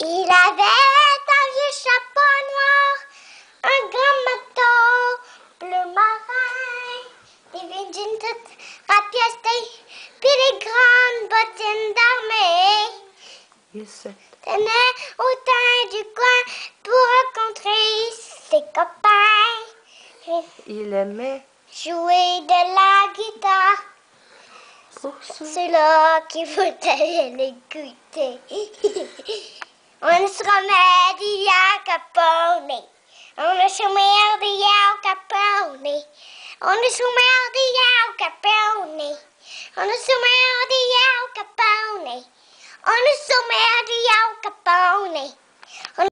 Il avait un vieux chapeau noir, un grand manteau bleu marin, des vignes toute toutes puis des grandes bottines d'armée. Il tenait au du coin pour rencontrer ses copains. Il aimait jouer de la guitare. C'est là qu'il faut aller l'écouter. This comedy Al Capone. Onde chamei de Al Capone. Onde chamei de Al Capone. Onde chamei de Al Capone. Onde chamei de Al Capone.